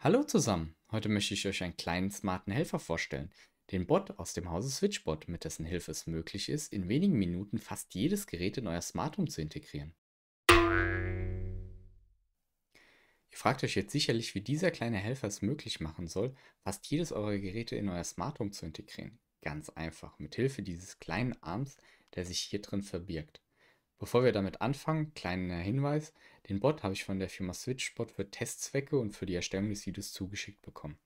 Hallo zusammen! Heute möchte ich euch einen kleinen smarten Helfer vorstellen, den Bot aus dem Hause SwitchBot, mit dessen Hilfe es möglich ist, in wenigen Minuten fast jedes Gerät in euer Smart Home zu integrieren. Ihr fragt euch jetzt sicherlich, wie dieser kleine Helfer es möglich machen soll, fast jedes eurer Geräte in euer Smart Home zu integrieren. Ganz einfach, mit Hilfe dieses kleinen Arms, der sich hier drin verbirgt. Bevor wir damit anfangen, kleiner Hinweis, den Bot habe ich von der Firma SwitchBot für Testzwecke und für die Erstellung des Videos zugeschickt bekommen.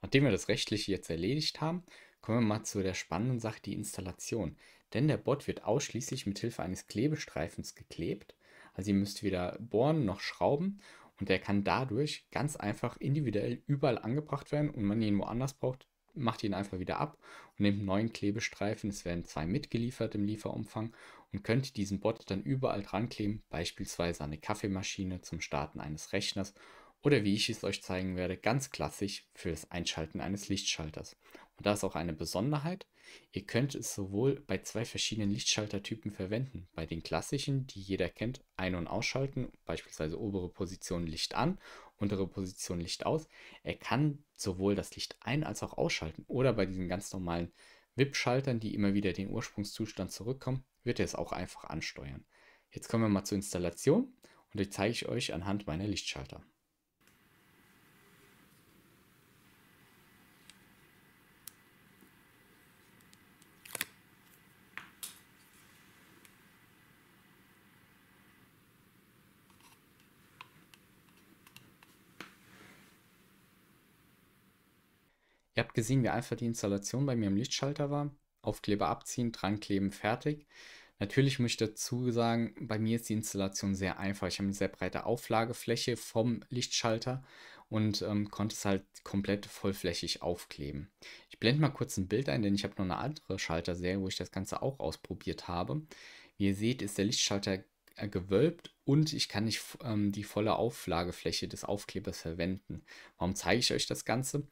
Nachdem wir das Rechtliche jetzt erledigt haben, kommen wir mal zu der spannenden Sache, die Installation. Denn der Bot wird ausschließlich mit Hilfe eines Klebestreifens geklebt. Also ihr müsst weder bohren noch schrauben und der kann dadurch ganz einfach individuell überall angebracht werden und man ihn woanders braucht, macht ihn einfach wieder ab und nehmt einen neuen Klebestreifen. Es werden zwei mitgeliefert im Lieferumfang und könnt diesen Bot dann überall dran kleben, beispielsweise an eine Kaffeemaschine zum Starten eines Rechners oder wie ich es euch zeigen werde, ganz klassisch für das Einschalten eines Lichtschalters. Und da ist auch eine Besonderheit. Ihr könnt es sowohl bei zwei verschiedenen Lichtschaltertypen verwenden. Bei den klassischen, die jeder kennt, ein- und ausschalten, beispielsweise obere Position Licht an, untere Position Licht aus. Er kann sowohl das Licht ein- als auch ausschalten. Oder bei diesen ganz normalen WIP-Schaltern, die immer wieder den Ursprungszustand zurückkommen, wird er es auch einfach ansteuern. Jetzt kommen wir mal zur Installation und die zeige ich euch anhand meiner Lichtschalter. Ihr habt gesehen, wie einfach die Installation bei mir im Lichtschalter war. Aufkleber abziehen, dran kleben, fertig. Natürlich muss ich dazu sagen, bei mir ist die Installation sehr einfach. Ich habe eine sehr breite Auflagefläche vom Lichtschalter und ähm, konnte es halt komplett vollflächig aufkleben. Ich blende mal kurz ein Bild ein, denn ich habe noch eine andere Schalterserie, wo ich das Ganze auch ausprobiert habe. Wie ihr seht, ist der Lichtschalter äh, gewölbt und ich kann nicht ähm, die volle Auflagefläche des Aufklebers verwenden. Warum zeige ich euch das Ganze?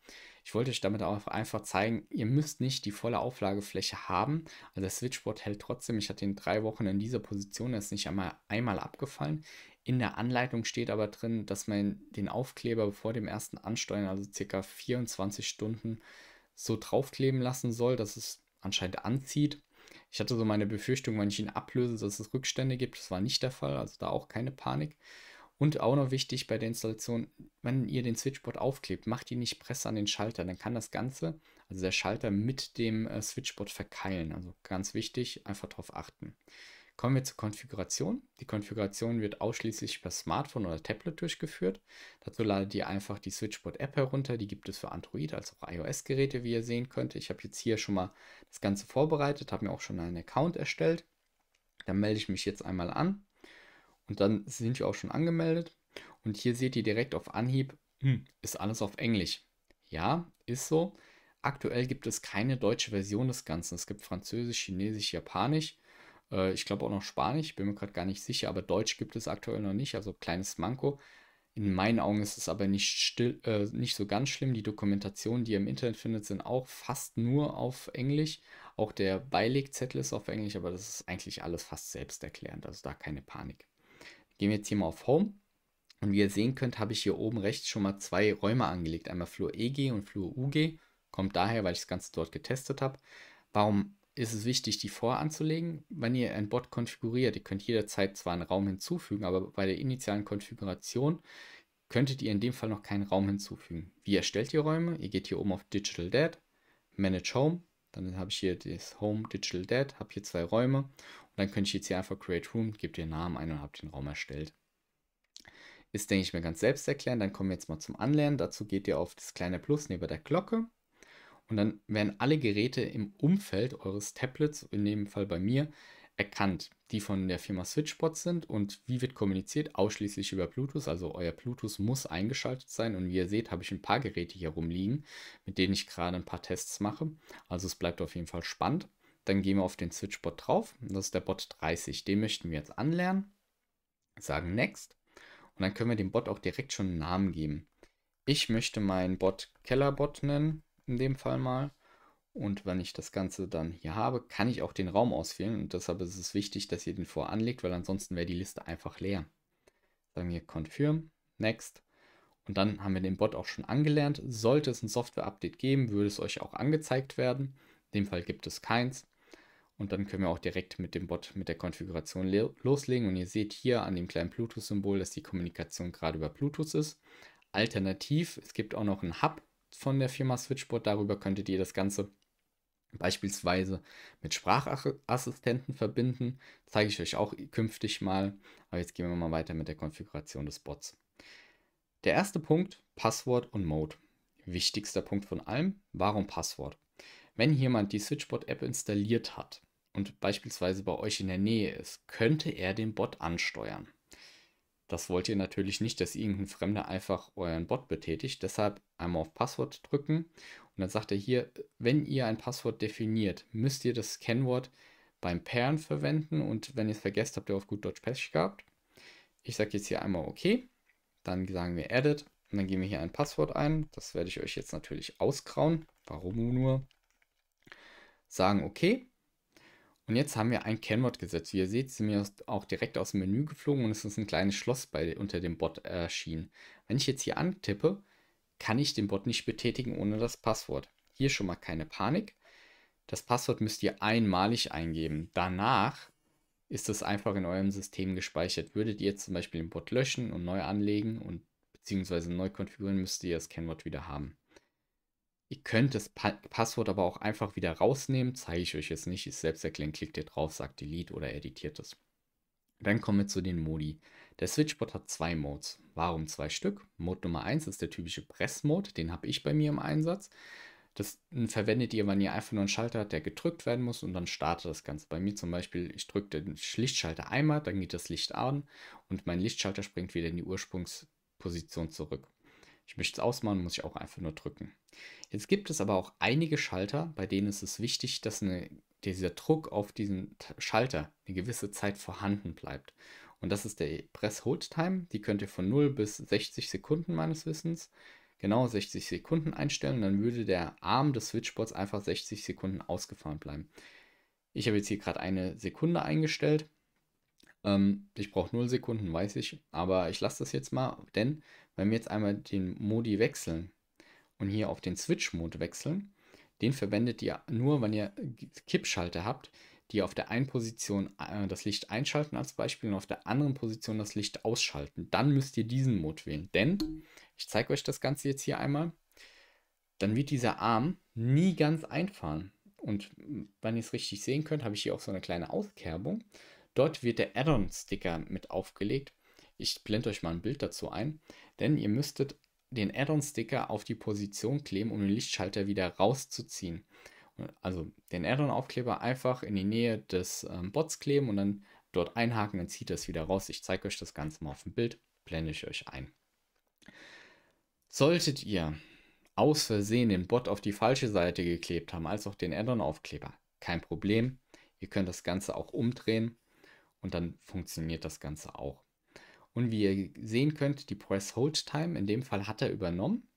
Ich wollte euch damit auch einfach zeigen, ihr müsst nicht die volle Auflagefläche haben. Also das Switchboard hält trotzdem. Ich hatte ihn drei Wochen in dieser Position, er ist nicht einmal, einmal abgefallen. In der Anleitung steht aber drin, dass man den Aufkleber vor dem ersten Ansteuern, also circa 24 Stunden, so draufkleben lassen soll, dass es anscheinend anzieht. Ich hatte so meine Befürchtung, wenn ich ihn ablöse, dass es Rückstände gibt. Das war nicht der Fall, also da auch keine Panik. Und auch noch wichtig bei der Installation, wenn ihr den Switchboard aufklebt, macht ihr nicht Presse an den Schalter, dann kann das Ganze, also der Schalter mit dem äh, Switchboard verkeilen. Also ganz wichtig, einfach darauf achten. Kommen wir zur Konfiguration. Die Konfiguration wird ausschließlich per Smartphone oder Tablet durchgeführt. Dazu ladet ihr einfach die Switchboard-App herunter. Die gibt es für Android als auch iOS-Geräte, wie ihr sehen könnt. Ich habe jetzt hier schon mal das Ganze vorbereitet, habe mir auch schon einen Account erstellt. Dann melde ich mich jetzt einmal an und dann sind wir auch schon angemeldet. Und hier seht ihr direkt auf Anhieb, hm, ist alles auf Englisch. Ja, ist so. Aktuell gibt es keine deutsche Version des Ganzen. Es gibt Französisch, Chinesisch, Japanisch. Äh, ich glaube auch noch Spanisch, bin mir gerade gar nicht sicher, aber Deutsch gibt es aktuell noch nicht, also kleines Manko. In meinen Augen ist es aber nicht, still, äh, nicht so ganz schlimm. Die Dokumentationen, die ihr im Internet findet, sind auch fast nur auf Englisch. Auch der Beilegzettel ist auf Englisch, aber das ist eigentlich alles fast selbsterklärend. Also da keine Panik. Gehen wir jetzt hier mal auf Home. Und wie ihr sehen könnt, habe ich hier oben rechts schon mal zwei Räume angelegt. Einmal Flur EG und Flur UG. Kommt daher, weil ich das Ganze dort getestet habe. Warum ist es wichtig, die voranzulegen? Wenn ihr ein Bot konfiguriert, ihr könnt jederzeit zwar einen Raum hinzufügen, aber bei der initialen Konfiguration könntet ihr in dem Fall noch keinen Raum hinzufügen. Wie erstellt ihr Räume? Ihr geht hier oben auf Digital Dead, Manage Home, dann habe ich hier das Home Digital Dead, habe hier zwei Räume dann könnte ich jetzt hier einfach Create Room, gebe den Namen ein und habe den Raum erstellt. Ist, denke ich mir, ganz selbst erklären. Dann kommen wir jetzt mal zum Anlernen. Dazu geht ihr auf das kleine Plus neben der Glocke. Und dann werden alle Geräte im Umfeld eures Tablets, in dem Fall bei mir, erkannt, die von der Firma SwitchBot sind und wie wird kommuniziert? Ausschließlich über Bluetooth, also euer Bluetooth muss eingeschaltet sein und wie ihr seht, habe ich ein paar Geräte hier rumliegen, mit denen ich gerade ein paar Tests mache. Also es bleibt auf jeden Fall spannend. Dann gehen wir auf den Switchbot drauf. Das ist der Bot 30. Den möchten wir jetzt anlernen. Sagen Next. Und dann können wir dem Bot auch direkt schon einen Namen geben. Ich möchte meinen Bot Kellerbot nennen, in dem Fall mal. Und wenn ich das Ganze dann hier habe, kann ich auch den Raum auswählen. Und deshalb ist es wichtig, dass ihr den voranlegt, weil ansonsten wäre die Liste einfach leer. Sagen wir Confirm, Next. Und dann haben wir den Bot auch schon angelernt. Sollte es ein Software-Update geben, würde es euch auch angezeigt werden. In dem Fall gibt es keins. Und dann können wir auch direkt mit dem Bot mit der Konfiguration loslegen. Und ihr seht hier an dem kleinen Bluetooth-Symbol, dass die Kommunikation gerade über Bluetooth ist. Alternativ, es gibt auch noch einen Hub von der Firma Switchboard. Darüber könntet ihr das Ganze beispielsweise mit Sprachassistenten verbinden. Das zeige ich euch auch künftig mal. Aber jetzt gehen wir mal weiter mit der Konfiguration des Bots. Der erste Punkt, Passwort und Mode. Wichtigster Punkt von allem, warum Passwort? Wenn jemand die Switchbot-App installiert hat, und beispielsweise bei euch in der Nähe ist, könnte er den Bot ansteuern. Das wollt ihr natürlich nicht, dass irgendein Fremder einfach euren Bot betätigt. Deshalb einmal auf Passwort drücken und dann sagt er hier, wenn ihr ein Passwort definiert, müsst ihr das Kennwort beim Pairen verwenden und wenn ihr es vergesst, habt ihr auf gut Deutsch Pech gehabt. Ich sage jetzt hier einmal OK, dann sagen wir Edit und dann geben wir hier ein Passwort ein. Das werde ich euch jetzt natürlich ausgrauen. Warum nur? Sagen OK und jetzt haben wir ein Kennwort gesetzt. Wie ihr seht, sind wir auch direkt aus dem Menü geflogen und es ist ein kleines Schloss bei, unter dem Bot erschienen. Wenn ich jetzt hier antippe, kann ich den Bot nicht betätigen ohne das Passwort. Hier schon mal keine Panik. Das Passwort müsst ihr einmalig eingeben. Danach ist es einfach in eurem System gespeichert. Würdet ihr zum Beispiel den Bot löschen und neu anlegen und beziehungsweise neu konfigurieren, müsst ihr das Kennwort wieder haben. Ihr könnt das pa Passwort aber auch einfach wieder rausnehmen, zeige ich euch jetzt nicht, ist selbst erklärend, klickt ihr drauf, sagt Delete oder editiert es. Dann kommen wir zu den Modi. Der Switchbot hat zwei Modes. Warum zwei Stück? Mode Nummer 1 ist der typische Press-Mode, den habe ich bei mir im Einsatz. Das verwendet ihr, wenn ihr einfach nur einen Schalter habt, der gedrückt werden muss und dann startet das Ganze. Bei mir zum Beispiel, ich drücke den Lichtschalter einmal, dann geht das Licht an und mein Lichtschalter springt wieder in die Ursprungsposition zurück. Ich möchte es ausmachen, muss ich auch einfach nur drücken. Jetzt gibt es aber auch einige Schalter, bei denen ist es wichtig, dass eine, dieser Druck auf diesen Schalter eine gewisse Zeit vorhanden bleibt. Und das ist der Press-Hold-Time. Die könnt ihr von 0 bis 60 Sekunden meines Wissens genau 60 Sekunden einstellen. Dann würde der Arm des Switchboards einfach 60 Sekunden ausgefahren bleiben. Ich habe jetzt hier gerade eine Sekunde eingestellt. Ähm, ich brauche 0 Sekunden, weiß ich. Aber ich lasse das jetzt mal, denn wenn wir jetzt einmal den Modi wechseln und hier auf den Switch-Mode wechseln, den verwendet ihr nur, wenn ihr Kippschalter habt, die auf der einen Position äh, das Licht einschalten als Beispiel und auf der anderen Position das Licht ausschalten. Dann müsst ihr diesen Mode wählen. Denn, ich zeige euch das Ganze jetzt hier einmal, dann wird dieser Arm nie ganz einfahren. Und wenn ihr es richtig sehen könnt, habe ich hier auch so eine kleine Auskerbung. Dort wird der Addon-Sticker mit aufgelegt. Ich blende euch mal ein Bild dazu ein, denn ihr müsstet den Addon-Sticker auf die Position kleben, um den Lichtschalter wieder rauszuziehen. Also den Addon-Aufkleber einfach in die Nähe des ähm, Bots kleben und dann dort einhaken, dann zieht das wieder raus. Ich zeige euch das Ganze mal auf dem Bild, blende ich euch ein. Solltet ihr aus Versehen den Bot auf die falsche Seite geklebt haben, als auch den Addon-Aufkleber, kein Problem. Ihr könnt das Ganze auch umdrehen und dann funktioniert das Ganze auch. Und wie ihr sehen könnt, die Press-Hold-Time, in dem Fall hat er übernommen.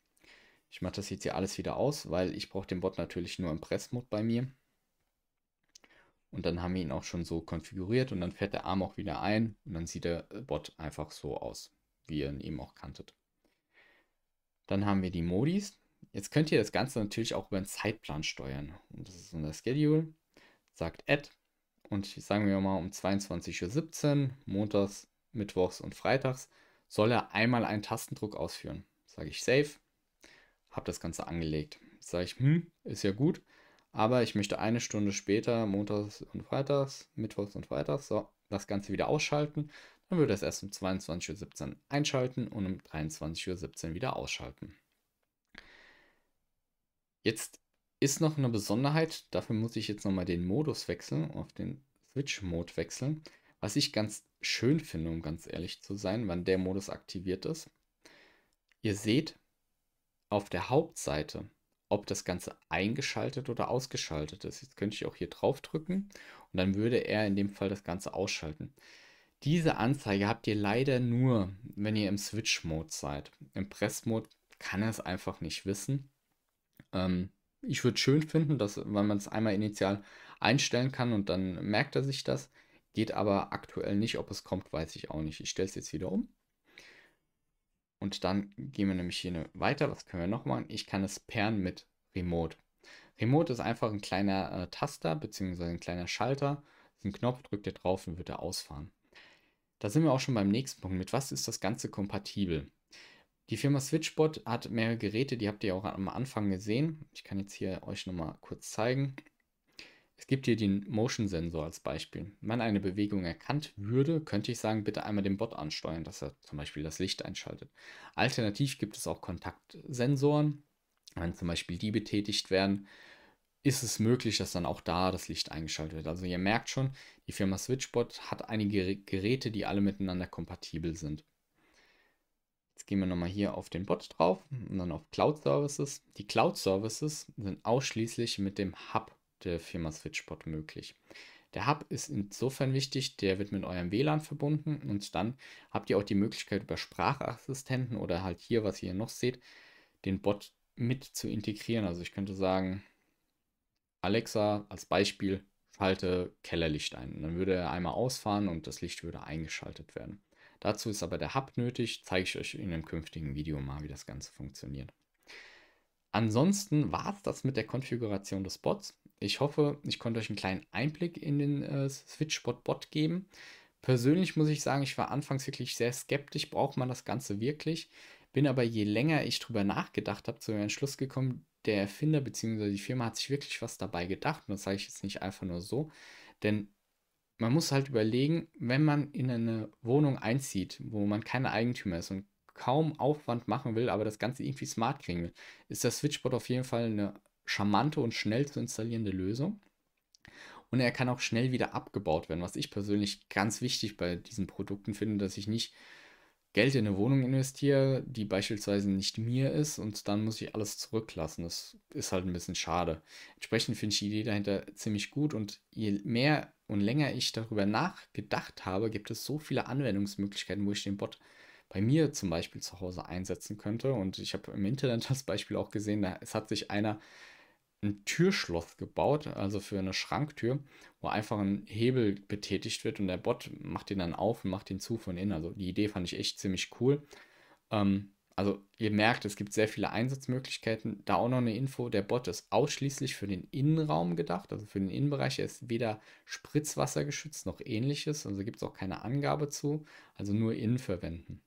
Ich mache das jetzt hier alles wieder aus, weil ich brauche den Bot natürlich nur im Press-Mode bei mir. Und dann haben wir ihn auch schon so konfiguriert und dann fährt der Arm auch wieder ein und dann sieht der äh, Bot einfach so aus, wie ihr ihn eben auch kanntet. Dann haben wir die Modis. Jetzt könnt ihr das Ganze natürlich auch über einen Zeitplan steuern. Und das ist unser Schedule. Sagt Add und sagen wir mal um 22.17 Uhr, montags, mittwochs und freitags, soll er einmal einen Tastendruck ausführen. Sage ich Save, habe das Ganze angelegt. Sage ich, hm, ist ja gut, aber ich möchte eine Stunde später, montags und freitags, mittwochs und freitags, so, das Ganze wieder ausschalten. Dann würde es erst um 22.17 Uhr einschalten und um 23.17 Uhr wieder ausschalten. Jetzt ist noch eine Besonderheit, dafür muss ich jetzt nochmal den Modus wechseln, auf den Switch-Mode wechseln, was ich ganz schön finde, um ganz ehrlich zu sein, wann der Modus aktiviert ist. Ihr seht auf der Hauptseite, ob das Ganze eingeschaltet oder ausgeschaltet ist. Jetzt könnte ich auch hier drauf drücken und dann würde er in dem Fall das Ganze ausschalten. Diese Anzeige habt ihr leider nur, wenn ihr im Switch-Mode seid. Im Press-Mode kann er es einfach nicht wissen. Ähm, ich würde schön finden, dass, weil man es einmal initial einstellen kann und dann merkt er sich das. Geht aber aktuell nicht. Ob es kommt, weiß ich auch nicht. Ich stelle es jetzt wieder um. Und dann gehen wir nämlich hier ne, weiter. Was können wir noch machen? Ich kann es pairen mit Remote. Remote ist einfach ein kleiner äh, Taster bzw. ein kleiner Schalter. Ein Knopf drückt ihr drauf und wird er ausfahren. Da sind wir auch schon beim nächsten Punkt. Mit was ist das Ganze kompatibel? Die Firma Switchbot hat mehrere Geräte, die habt ihr auch am Anfang gesehen. Ich kann jetzt hier euch nochmal kurz zeigen. Es gibt hier den Motion-Sensor als Beispiel. Wenn man eine Bewegung erkannt würde, könnte ich sagen, bitte einmal den Bot ansteuern, dass er zum Beispiel das Licht einschaltet. Alternativ gibt es auch Kontaktsensoren. Wenn zum Beispiel die betätigt werden, ist es möglich, dass dann auch da das Licht eingeschaltet wird. Also ihr merkt schon, die Firma Switchbot hat einige Geräte, die alle miteinander kompatibel sind. Jetzt gehen wir nochmal hier auf den Bot drauf und dann auf Cloud Services. Die Cloud Services sind ausschließlich mit dem Hub der Firma SwitchBot möglich. Der Hub ist insofern wichtig, der wird mit eurem WLAN verbunden und dann habt ihr auch die Möglichkeit über Sprachassistenten oder halt hier, was ihr noch seht, den Bot mit zu integrieren. Also ich könnte sagen, Alexa als Beispiel, schalte Kellerlicht ein. dann würde er einmal ausfahren und das Licht würde eingeschaltet werden. Dazu ist aber der Hub nötig, zeige ich euch in einem künftigen Video mal, wie das Ganze funktioniert. Ansonsten war es das mit der Konfiguration des Bots. Ich hoffe, ich konnte euch einen kleinen Einblick in den äh, SwitchBot-Bot geben. Persönlich muss ich sagen, ich war anfangs wirklich sehr skeptisch, braucht man das Ganze wirklich? Bin aber je länger ich drüber nachgedacht habe, zu dem Entschluss gekommen, der Erfinder bzw. die Firma hat sich wirklich was dabei gedacht und das sage ich jetzt nicht einfach nur so, denn man muss halt überlegen, wenn man in eine Wohnung einzieht, wo man keine Eigentümer ist und kaum Aufwand machen will, aber das Ganze irgendwie smart kriegen will, ist das Switchboard auf jeden Fall eine charmante und schnell zu installierende Lösung. Und er kann auch schnell wieder abgebaut werden, was ich persönlich ganz wichtig bei diesen Produkten finde, dass ich nicht Geld in eine Wohnung investiere, die beispielsweise nicht mir ist und dann muss ich alles zurücklassen. Das ist halt ein bisschen schade. Entsprechend finde ich die Idee dahinter ziemlich gut und je mehr und länger ich darüber nachgedacht habe, gibt es so viele Anwendungsmöglichkeiten, wo ich den Bot bei mir zum Beispiel zu Hause einsetzen könnte. Und ich habe im Internet das Beispiel auch gesehen, da, es hat sich einer ein Türschloss gebaut, also für eine Schranktür, wo einfach ein Hebel betätigt wird und der Bot macht den dann auf und macht den zu von innen. Also die Idee fand ich echt ziemlich cool. Ähm, also ihr merkt, es gibt sehr viele Einsatzmöglichkeiten. Da auch noch eine Info, der Bot ist ausschließlich für den Innenraum gedacht, also für den Innenbereich. Er ist weder Spritzwasser geschützt noch ähnliches, also gibt es auch keine Angabe zu, also nur innen verwenden.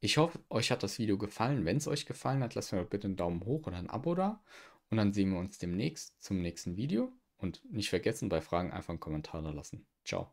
Ich hoffe, euch hat das Video gefallen. Wenn es euch gefallen hat, lasst mir bitte einen Daumen hoch oder ein Abo da. Und dann sehen wir uns demnächst zum nächsten Video. Und nicht vergessen, bei Fragen einfach einen Kommentar da lassen. Ciao.